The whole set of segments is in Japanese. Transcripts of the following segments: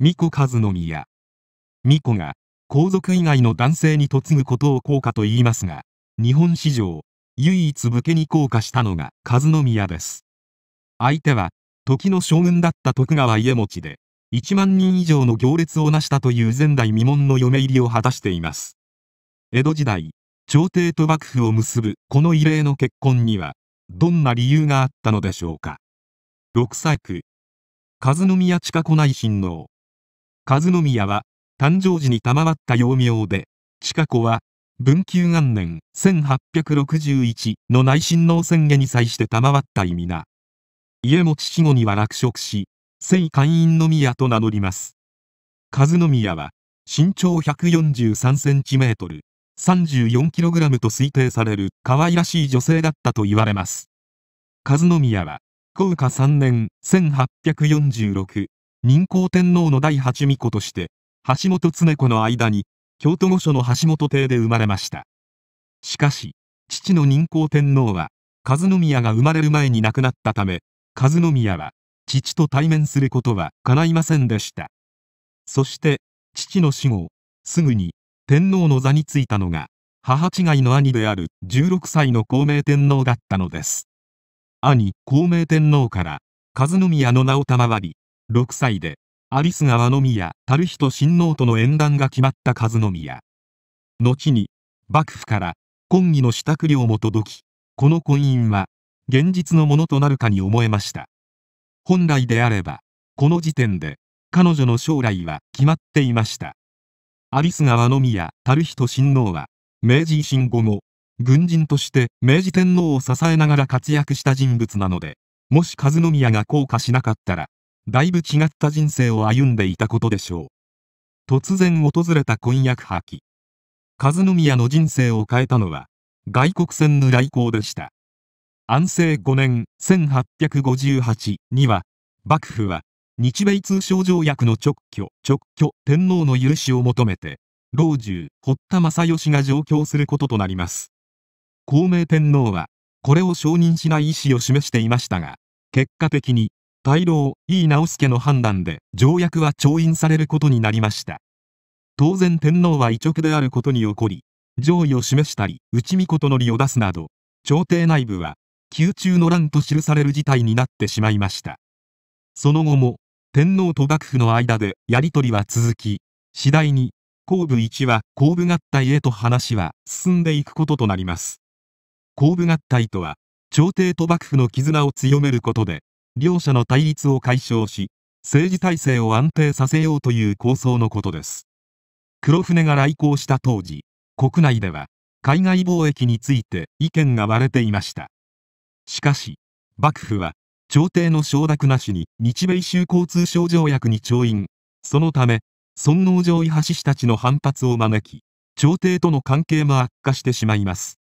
巫女和宮。巫女が皇族以外の男性に嫁ぐことを効果と言いますが、日本史上、唯一武家に降下したのが和宮です。相手は、時の将軍だった徳川家持で、1万人以上の行列をなしたという前代未聞の嫁入りを果たしています。江戸時代、朝廷と幕府を結ぶこの異例の結婚には、どんな理由があったのでしょうか。六作、和宮近子内親王。和宮は誕生時に賜った幼名で、近子は文久元年1861の内親王宣言に際して賜った意味な。家持父後には落職し、聖寛院の宮と名乗ります。和宮は身長143センチメートル、34キログラムと推定される可愛らしい女性だったと言われます。和宮は、高華3年1846仁孝天皇の第八巫子として、橋本恒子の間に、京都御所の橋本邸で生まれました。しかし、父の仁孝天皇は、和宮が生まれる前に亡くなったため、和宮は、父と対面することは叶いませんでした。そして、父の死後、すぐに、天皇の座に就いたのが、母違いの兄である16歳の孝明天皇だったのです。兄、孝明天皇から、和宮の名を賜り、6歳で、有栖川宮、樽人親王との縁談が決まった和宮。後に、幕府から、婚儀の支度料も届き、この婚姻は、現実のものとなるかに思えました。本来であれば、この時点で、彼女の将来は決まっていました。有栖川宮、樽人親王は、明治維新後も、軍人として明治天皇を支えながら活躍した人物なので、もし和宮が降下しなかったら、だいぶ違った人生を歩んでいたことでしょう突然訪れた婚約破棄和宮の人生を変えたのは外国船の来航でした安政5年1858には幕府は日米通商条約の直挙直挙天皇の許しを求めて老中堀田正義が上京することとなります孔明天皇はこれを承認しない意思を示していましたが結果的に大老井伊直弼の判断で条約は調印されることになりました当然天皇は異直であることに起こり上位を示したり内御との利を出すなど朝廷内部は宮中の乱と記される事態になってしまいましたその後も天皇と幕府の間でやり取りは続き次第に後部一は後部合体へと話は進んでいくこととなります後部合体とは朝廷と幕府の絆を強めることで両者の対立を解消し、政治体制を安定させようという構想のことです。黒船が来航した当時、国内では海外貿易について意見が割れていました。しかし、幕府は朝廷の承諾なしに日米修交通省条約に調印。そのため、尊王攘夷派志士たちの反発を招き、朝廷との関係も悪化してしまいます。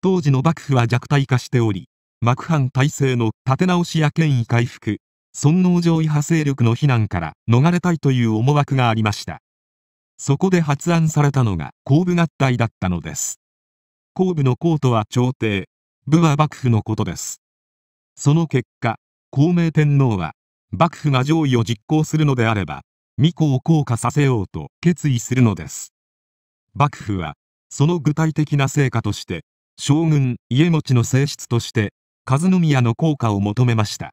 当時の幕府は弱体化しており、幕藩体制の立て直しや権威回復、尊王攘夷派勢力の非難から逃れたいという思惑がありました。そこで発案されたのが後部合体だったのです。後部の公とは朝廷、部は幕府のことです。その結果、孔明天皇は、幕府が上位を実行するのであれば、御子を降下させようと決意するのです。幕府は、その具体的な成果として、将軍家持の性質として和宮の効果を求めました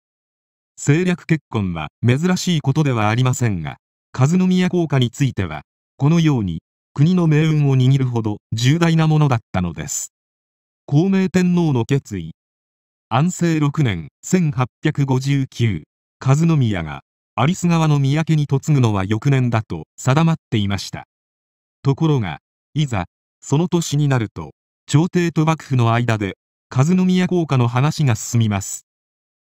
政略結婚は珍しいことではありませんが和宮効果についてはこのように国の命運を握るほど重大なものだったのです孝明天皇の決意安政6年1859和宮が有栖川の三宅に嫁ぐのは翌年だと定まっていましたところがいざその年になると朝廷と幕府の間で和宮効果の話が進みます。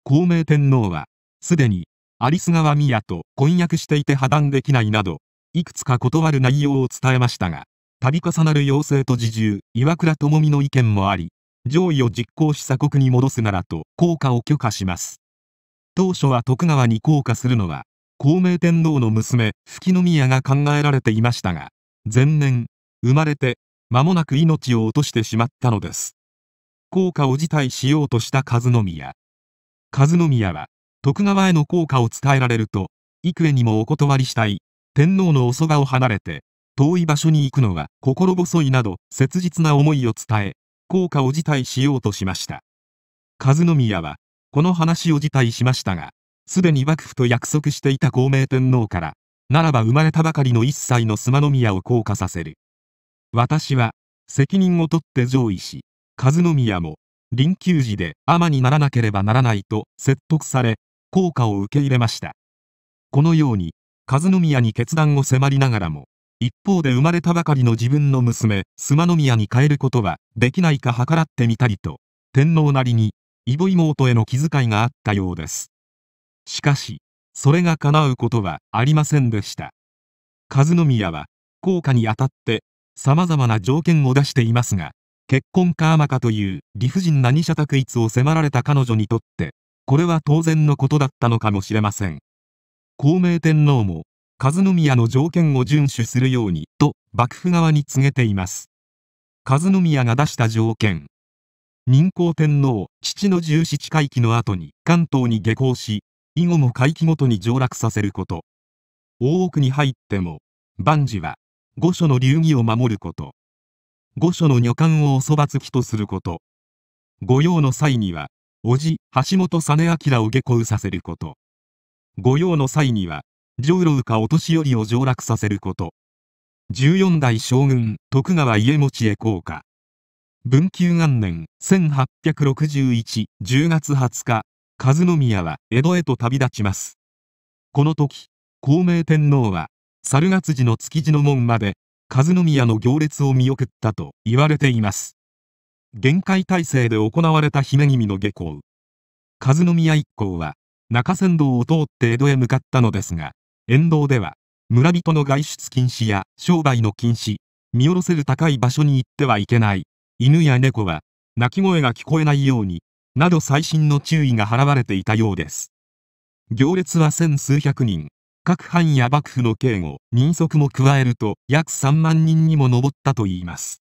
孝明天皇は、すでに、有栖川宮と婚約していて破談できないなど、いくつか断る内容を伝えましたが、度重なる要請と自重、岩倉智美の意見もあり、上位を実行し鎖国に戻すならと効果を許可します。当初は徳川に降下するのは、孝明天皇の娘、吹宮が考えられていましたが、前年、生まれて、間もなく命を落としてしまったのです。効果を辞退しようとした和宮和宮は徳川への効果を伝えられると幾重にもお断りしたい天皇のおそばを離れて遠い場所に行くのは心細いなど切実な思いを伝え効果を辞退しようとしました和宮はこの話を辞退しましたがすでに幕府と約束していた孝明天皇からならば生まれたばかりの一歳の須磨宮を降下させる私は責任を取って上位し和宮も、臨休時で尼にならなければならないと説得され、効果を受け入れました。このように、和宮に決断を迫りながらも、一方で生まれたばかりの自分の娘、須磨宮に変えることはできないか計らってみたりと、天皇なりに、異母妹への気遣いがあったようです。しかし、それが叶うことはありませんでした。和宮は、効果にあたって、様々な条件を出していますが、結婚か甘かという理不尽な二者択一を迫られた彼女にとって、これは当然のことだったのかもしれません。孝明天皇も、和宮の条件を遵守するようにと幕府側に告げています。和宮が出した条件。任皇天皇、父の十七回帰の後に関東に下校し、以後も回帰ごとに上洛させること。大奥に入っても、万事は、御所の流儀を守ること。御所の女官をおそばきとすること。御用の際には、叔父、橋本実明を下校させること。御用の際には、上老かお年寄りを上洛させること。14代将軍、徳川家持へ降下。文久元年、1861、10月20日、和宮は江戸へと旅立ちます。この時、孝明天皇は、猿月寺の築地の門まで和宮の行列を見送ったと言われています。限界態勢で行われた姫君の下校。和宮一行は、中山道を通って江戸へ向かったのですが、沿道では、村人の外出禁止や商売の禁止、見下ろせる高い場所に行ってはいけない、犬や猫は、鳴き声が聞こえないように、など最新の注意が払われていたようです。行列は千数百人、各藩や幕府の警護、人足も加えると約3万人にも上ったといいます。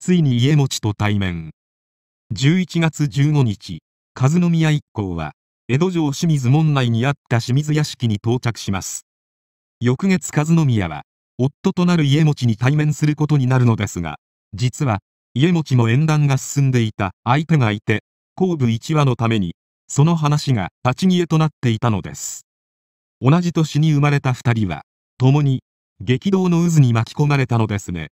ついに家持と対面。11月15日、和宮一行は、江戸城清水門内にあった清水屋敷に到着します。翌月和宮は、夫となる家持に対面することになるのですが、実は、家持も縁談が進んでいた相手がいて、後部1話のために、その話が立ち消えとなっていたのです。同じ年に生まれた2人は、共に、激動の渦に巻き込まれたのですね。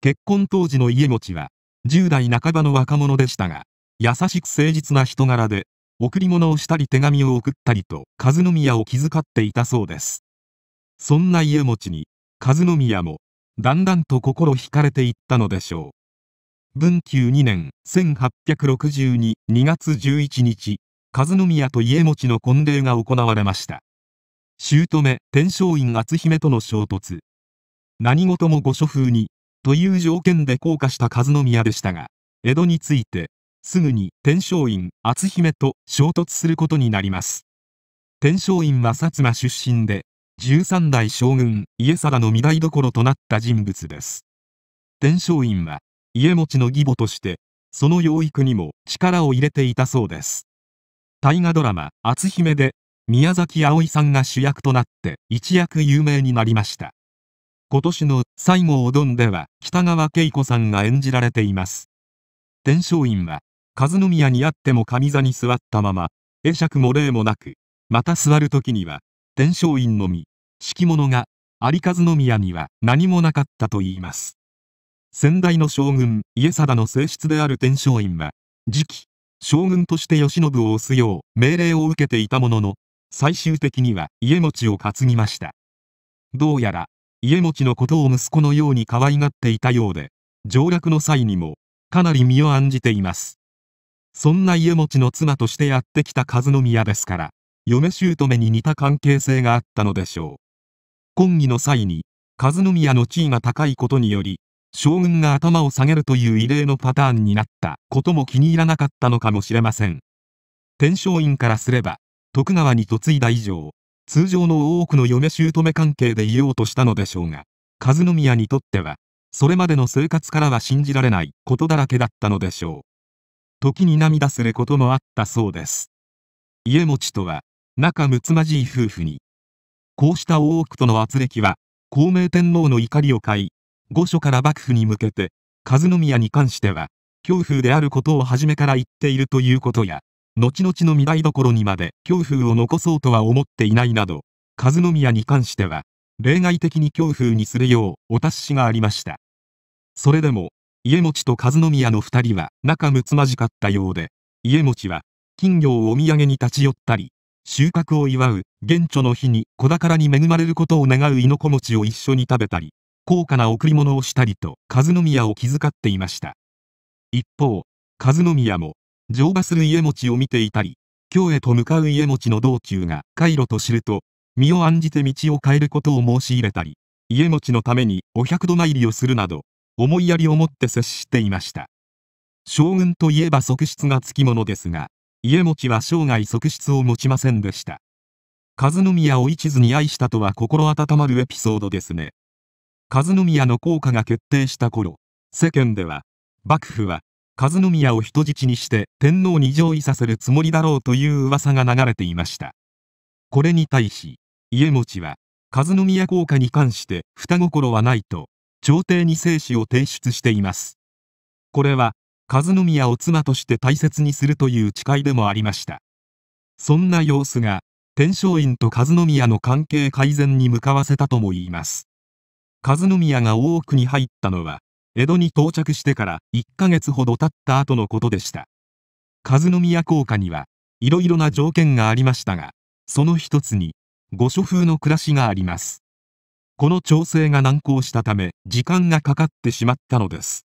結婚当時の家持ちは、10代半ばの若者でしたが、優しく誠実な人柄で、贈り物をしたり手紙を送ったりと、和宮を気遣っていたそうです。そんな家持ちに、和宮も、だんだんと心惹かれていったのでしょう。文久2年1862 2月11日、和宮と家持ちの婚礼が行われました。姑、天璋院篤姫との衝突。何事も御所風に、という条件で降下した和宮でしたが、江戸について、すぐに天璋院篤姫と衝突することになります。天璋院は薩摩出身で、13代将軍家定の御台所となった人物です。天璋院は、家持ちの義母として、その養育にも力を入れていたそうです。大河ドラマ、篤姫で宮崎葵さんが主役となって一躍有名になりました今年の西郷どんでは北川景子さんが演じられています天璋院は和宮にあっても上座に座ったまま会釈も礼もなくまた座る時には天璋院のみ敷物が有和宮には何もなかったといいます先代の将軍家定の正室である天璋院は次期将軍として慶喜を推すよう命令を受けていたものの最終的には家持を担ぎました。どうやら、家持のことを息子のように可愛がっていたようで、上洛の際にも、かなり身を案じています。そんな家持の妻としてやってきた和宮ですから、嫁姑に似た関係性があったのでしょう。婚儀の際に、和宮の地位が高いことにより、将軍が頭を下げるという異例のパターンになったことも気に入らなかったのかもしれません。天璋院からすれば、徳川に嫁いだ以上、通常の多くの嫁姑関係でいようとしたのでしょうが、和宮にとっては、それまでの生活からは信じられないことだらけだったのでしょう。時に涙することもあったそうです。家持とは、仲睦まじい夫婦に。こうした大奥との圧力は、孝明天皇の怒りを買い、御所から幕府に向けて、和宮に関しては、恐怖であることを初めから言っているということや、後々の未来どころにまで恐風を残そうとは思っていないなど、和宮に関しては、例外的に恐風にするようお達しがありました。それでも、家持と和宮の二人は仲睦まじかったようで、家持は、金魚をお土産に立ち寄ったり、収穫を祝う現著の日に子宝に恵まれることを願う猪子餅を一緒に食べたり、高価な贈り物をしたりと、和宮を気遣っていました。一方、和宮も、乗馬する家持を見ていたり、京へと向かう家持ちの道中が回路と知ると、身を案じて道を変えることを申し入れたり、家持ちのためにお百度参りをするなど、思いやりを持って接していました。将軍といえば側室がつきものですが、家持は生涯側室を持ちませんでした。和宮を一途に愛したとは心温まるエピソードですね。和宮の効果が決定した頃、世間では、幕府は和宮を人質にして天皇に上位させるつもりだろうという噂が流れていましたこれに対し家持は和宮効果に関して双心はないと朝廷に生死を提出していますこれは和宮を妻として大切にするという誓いでもありましたそんな様子が天璋院と和宮の関係改善に向かわせたとも言います和宮が大奥に入ったのは江戸に到着してから1ヶ月ほど経った後のことでした。和宮効果には、いろいろな条件がありましたが、その一つに、御所風の暮らしがあります。この調整が難航したため、時間がかかってしまったのです。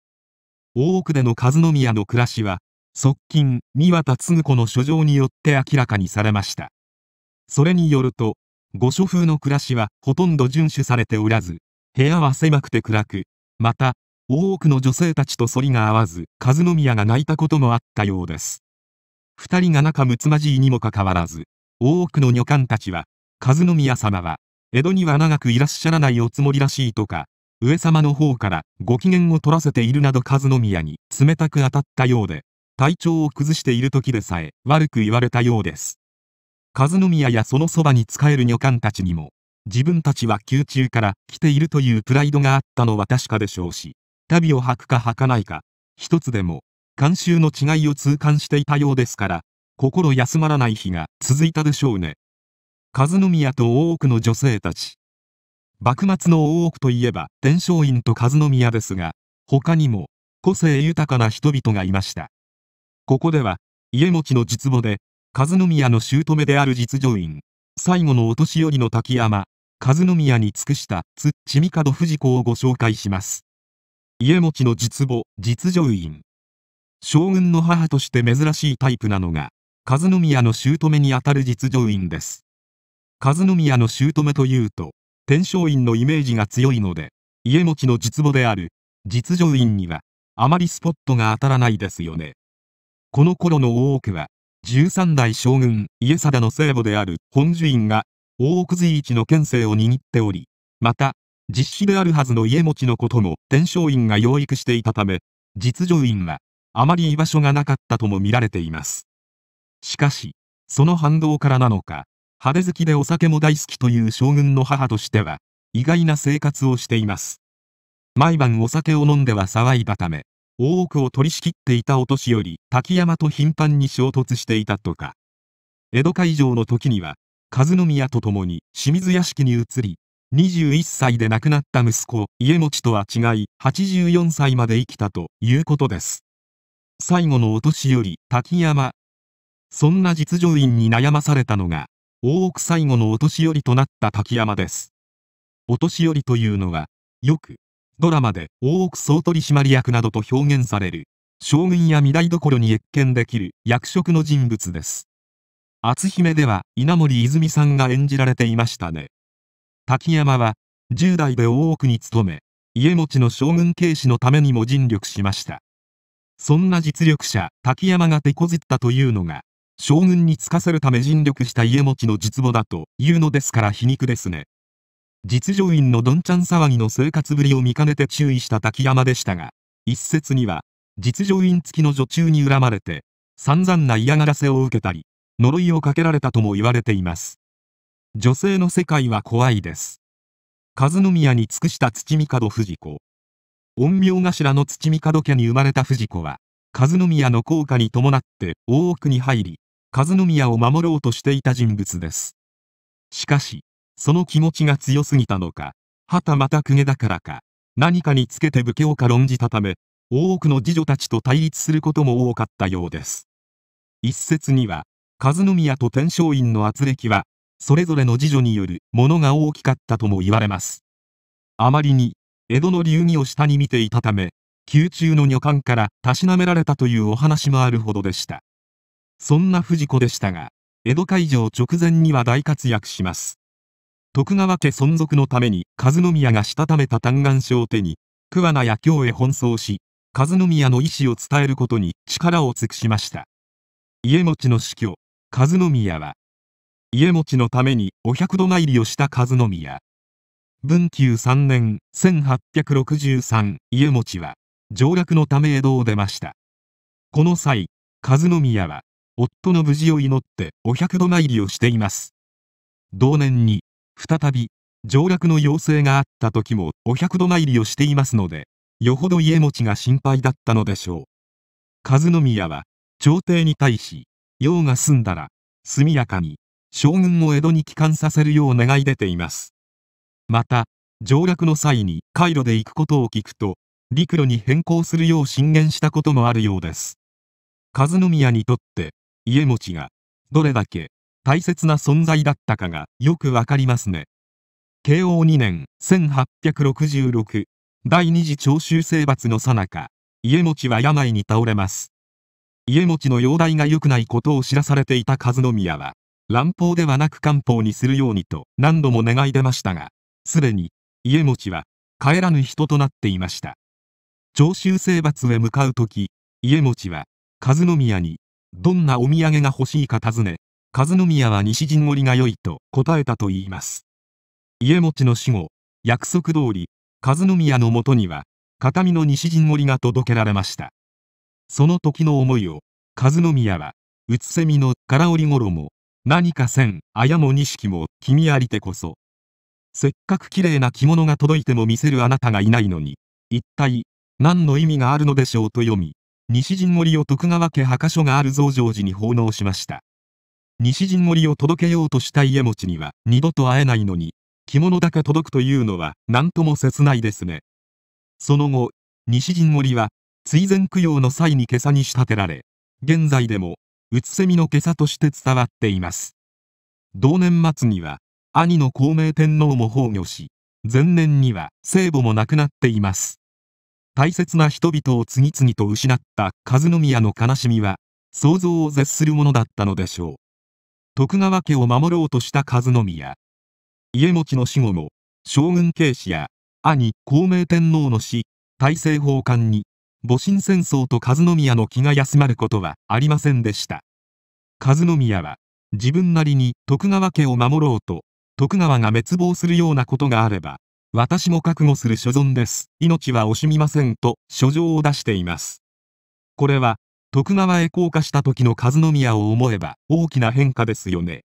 大奥での和宮の暮らしは、側近、三渡嗣子の書状によって明らかにされました。それによると、御所風の暮らしはほとんど遵守されておらず、部屋は狭くて暗く、また、多くの女性たちと反りが合わず、和宮が泣いたこともあったようです。二人が仲睦まじいにもかかわらず、多くの女官たちは、和宮様は、江戸には長くいらっしゃらないおつもりらしいとか、上様の方からご機嫌を取らせているなど和宮に冷たく当たったようで、体調を崩している時でさえ悪く言われたようです。和宮やそのそばに仕える女官たちにも、自分たちは宮中から来ているというプライドがあったのは確かでしょうし、足袋を履くか履かないか、一つでも、慣習の違いを痛感していたようですから、心休まらない日が続いたでしょうね。和宮と大奥の女性たち。幕末の大奥といえば天璋院と和宮ですが、他にも個性豊かな人々がいました。ここでは、家持ちの実母で、和宮の姑である実情院、最後のお年寄りの滝山、和宮に尽くした津地帝富藤子をご紹介します。家持ちの実母、実女院。将軍の母として珍しいタイプなのが、和宮の姑にあたる実女院です。和宮の姑というと、天正院のイメージが強いので、家持ちの実母である、実女院には、あまりスポットが当たらないですよね。この頃の大奥は、13代将軍家定の聖母である本寿院が大奥随一の県政を握っており、また実子であるはずの家持ちのことも天璋院が養育していたため、実情院はあまり居場所がなかったとも見られています。しかし、その反動からなのか、派手好きでお酒も大好きという将軍の母としては、意外な生活をしています。毎晩お酒を飲んでは騒いだため、大奥を取り仕切っていたお年寄り、滝山と頻繁に衝突していたとか。江戸会場の時には、和宮と共に清水屋敷に移り、21歳で亡くなった息子、家持とは違い、84歳まで生きたということです。最後のお年寄り、滝山。そんな実情院に悩まされたのが、大奥最後のお年寄りとなった滝山です。お年寄りというのは、よく、ドラマで大奥総取締役などと表現される、将軍や御台所に謁見できる役職の人物です。篤姫では稲森泉さんが演じられていましたね。滝山は10代で大奥に勤め家持ちの将軍慶子のためにも尽力しましたそんな実力者滝山が手こずったというのが将軍に就かせるため尽力した家持ちの実母だというのですから皮肉ですね実情院のどんちゃん騒ぎの生活ぶりを見かねて注意した滝山でしたが一説には実情院付きの女中に恨まれて散々な嫌がらせを受けたり呪いをかけられたとも言われています女性の世界は怖いです。和宮に尽くした土門藤子。陰陽頭の土門家に生まれた藤子は、和宮の効果に伴って大奥に入り、和宮を守ろうとしていた人物です。しかし、その気持ちが強すぎたのか、はたまた公家だからか、何かにつけて武教か論じたため、大奥の次女たちと対立することも多かったようです。一説には、和宮と天璋院の圧力はそれぞれの次女によるものが大きかったとも言われます。あまりに、江戸の流儀を下に見ていたため、宮中の女官からたしなめられたというお話もあるほどでした。そんな藤子でしたが、江戸会場直前には大活躍します。徳川家存続のために和宮がしたためた嘆願書を手に、桑名や京へ奔走し、和宮の意思を伝えることに力を尽くしました。家持の死去、和宮は家持ちのためにお百度参りをした和宮文久3年1863家持ちは上洛のため江戸を出ましたこの際和宮は夫の無事を祈ってお百度参りをしています同年に再び上洛の要請があった時もお百度参りをしていますのでよほど家持ちが心配だったのでしょう和宮は朝廷に対し用が済んだら速やかに将軍を江戸に帰還させるよう願い出ています。また、上洛の際に回路で行くことを聞くと、陸路に変更するよう進言したこともあるようです。和宮にとって、家持が、どれだけ大切な存在だったかがよくわかりますね。慶応2年1866第二次長州征伐の最中、家持は病に倒れます。家持の容体が良くないことを知らされていた和宮は、乱方ではなく漢方にするようにと何度も願い出ましたが、すでに家持ちは帰らぬ人となっていました。長州征伐へ向かう時、家持ちは和宮にどんなお土産が欲しいか尋ね、和宮は西陣織が良いと答えたといいます。家持ちの死後、約束通り、和宮のもとには、形見の西陣織が届けられました。その時の思いを、和宮は、うつせみの唐織衣も何かせん、あやも錦も、君ありてこそ。せっかく綺麗な着物が届いても見せるあなたがいないのに、一体、何の意味があるのでしょうと読み、西陣織を徳川家墓所がある増上寺に奉納しました。西陣織を届けようとした家持ちには二度と会えないのに、着物だけ届くというのは何とも切ないですね。その後、西陣織は、追善供養の際に袈裟に仕立てられ、現在でもうつせみの袈裟として伝わっています。同年末には、兄の孝明天皇も崩御し、前年には聖母も亡くなっています。大切な人々を次々と失った和宮の悲しみは、想像を絶するものだったのでしょう。徳川家を守ろうとした和宮。家持の死後も、将軍慶子や兄、孝明天皇の死、大政奉還に戊辰戦争と和宮の気が休まることはありませんでした和宮は自分なりに徳川家を守ろうと徳川が滅亡するようなことがあれば私も覚悟する所存です命は惜しみませんと書状を出していますこれは徳川へ降下した時の和宮を思えば大きな変化ですよね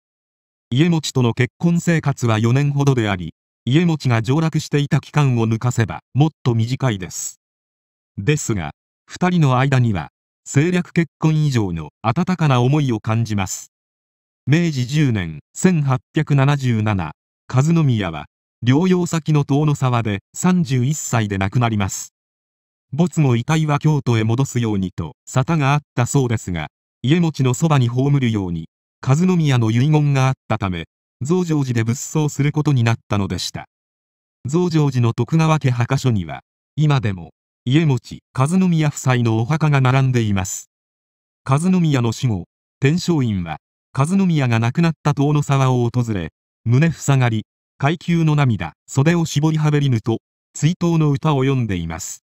家持との結婚生活は4年ほどであり家持が上洛していた期間を抜かせばもっと短いですですが、2人の間には、政略結婚以上の温かな思いを感じます。明治10年1877、和宮は、療養先の遠野沢で31歳で亡くなります。没後遺体は京都へ戻すようにと沙汰があったそうですが、家持ちのそばに葬るように、和宮の遺言があったため、増上寺で仏葬することになったのでした。増上寺の徳川家墓所には、今でも家持ち、和宮夫妻のお墓が並んでいます。和宮の死後、天璋院は、和宮が亡くなった遠野沢を訪れ、胸塞がり、階級の涙、袖を絞りはべりぬと、追悼の歌を詠んでいます。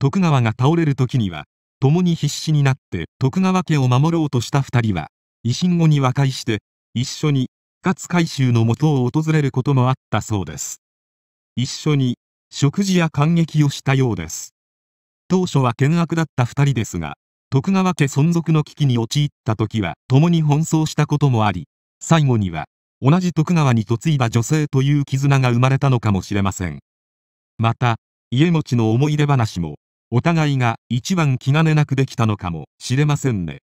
徳川が倒れる時には、共に必死になって徳川家を守ろうとした二人は、維新後に和解して、一緒に、勝海舟のもとを訪れることもあったそうです。一緒に、食事や感激をしたようです。当初は険悪だった2人ですが、徳川家存続の危機に陥った時は共に奔走したこともあり、最後には、同じ徳川に嫁いだ女性という絆が生まれたのかもしれません。また、家持の思い出話も、お互いが一番気兼ねなくできたのかもしれませんね。